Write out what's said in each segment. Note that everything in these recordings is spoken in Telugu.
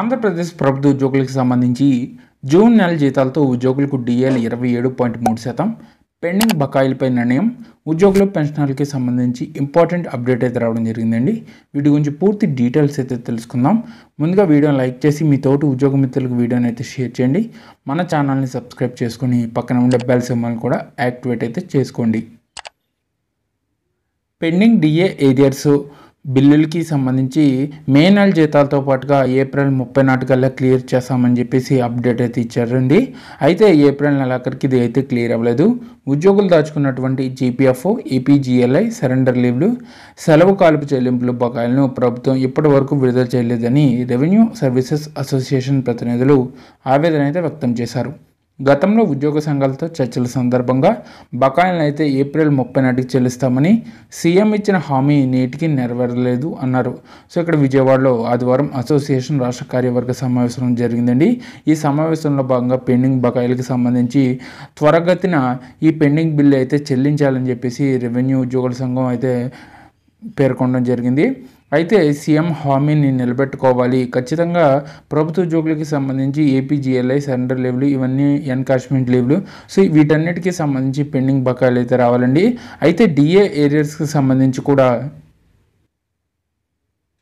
ఆంధ్రప్రదేశ్ ప్రభుత్వ ఉద్యోగులకు సంబంధించి జూన్ నెల జీతాలతో ఉద్యోగులకు డిఎల్ ఇరవై ఏడు పాయింట్ మూడు శాతం పెండింగ్ బకాయిలపై నిర్ణయం ఉద్యోగుల పెన్షనర్లకి సంబంధించి ఇంపార్టెంట్ అప్డేట్ అయితే రావడం జరిగిందండి వీటి గురించి పూర్తి డీటెయిల్స్ అయితే తెలుసుకుందాం ముందుగా వీడియోని లైక్ చేసి మీ తోటి ఉద్యోగ మిత్రులకు వీడియోని అయితే షేర్ చేయండి మన ఛానల్ని సబ్స్క్రైబ్ చేసుకుని పక్కన ఉండే బెల్ సింబల్ కూడా యాక్టివేట్ అయితే చేసుకోండి పెండింగ్ డిఏ ఏరియర్స్ బిల్లులకి సంబంధించి మే నెల జీతాలతో పాటుగా ఏప్రిల్ ముప్పై నాటికల్లా క్లియర్ చేస్తామని చెప్పేసి అప్డేట్ అయితే ఇచ్చారండి అయితే ఏప్రిల్ నెల అక్కడికి ఇది అయితే క్లియర్ అవ్వలేదు ఉద్యోగులు దాచుకున్నటువంటి జీపీఎఫ్ ఏపీజీఎల్ఐ సరెండర్ లీవ్లు సెలవు కాలుపు చెల్లింపుల బకాయిలను ప్రభుత్వం ఇప్పటి వరకు విడుదల చేయలేదని రెవెన్యూ సర్వీసెస్ అసోసియేషన్ ప్రతినిధులు ఆవేదన అయితే వ్యక్తం చేశారు గతంలో ఉద్యోగ సంఘాలతో చర్చల సందర్భంగా బకాయిలను అయితే ఏప్రిల్ ముప్పై నాటికి చెల్లిస్తామని సీఎం ఇచ్చిన హామీ నేటికి నెరవేరలేదు అన్నారు సో ఇక్కడ విజయవాడలో ఆదివారం అసోసియేషన్ రాష్ట్ర కార్యవర్గ సమావేశం జరిగిందండి ఈ సమావేశంలో భాగంగా పెండింగ్ బకాయిలకు సంబంధించి త్వరగతిన ఈ పెండింగ్ బిల్లు అయితే చెల్లించాలని చెప్పేసి రెవెన్యూ ఉద్యోగుల సంఘం అయితే పేర్కొనడం జరిగింది అయితే సీఎం హామీని నిలబెట్టుకోవాలి ఖచ్చితంగా ప్రభుత్వ ఉద్యోగులకి సంబంధించి ఏపీజీఎల్ఐ సరెండర్ లీవ్లు ఇవన్నీ ఎన్కాష్మెంట్ లీవ్లు సో వీటన్నిటికీ సంబంధించి పెండింగ్ బకాయిలు అయితే రావాలండి అయితే డిఏ ఏరియర్స్కి సంబంధించి కూడా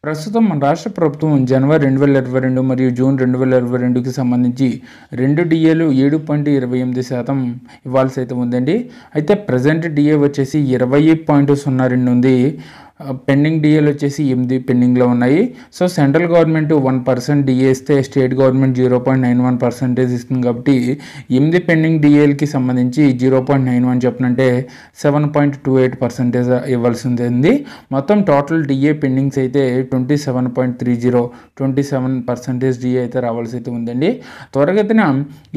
ప్రస్తుతం మన రాష్ట్ర ప్రభుత్వం జనవరి రెండు వేల ఇరవై రెండు మరియు జూన్ రెండు వేల ఇరవై రెండుకి సంబంధించి రెండు డిఏలు ఏడు పాయింట్ ఇరవై ఎనిమిది శాతం ఇవ్వాల్సి అయితే ఉందండి అయితే ప్రజెంట్ డిఏ వచ్చేసి ఇరవై పాయింట్ సున్నా రెండు ఉంది పెండింగ్ డిఏలు వచ్చేసి ఎనిమిది పెండింగ్లో ఉన్నాయి so central government one percent DA ఇస్తే state government zero point nine one percentage ఇస్తుంది కాబట్టి ఎనిమిది పెండింగ్ డిఏలకి సంబంధించి జీరో పాయింట్ నైన్ వన్ చెప్పనంటే seven point two eight percentage ఇవ్వాల్సింది మొత్తం టోటల్ డిఏ పెండింగ్స్ అయితే twenty seven point three zero twenty seven percentage DA అయితే రావాల్సి అయితే ఉందండి త్వరగతిన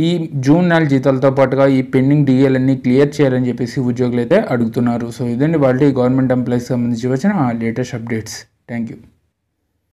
ఈ జూన్ నెల జీతాలతో పాటుగా ఈ పెండింగ్ డిఏలన్నీ క్లియర్ చేయాలని చెప్పేసి ఉద్యోగులు అయితే అడుగుతున్నారు సో ఇదండి వాళ్ళు గవర్నమెంట్ ఎంప్లాయీస్ సంబంధించి వచ్చిన latest updates. Thank you.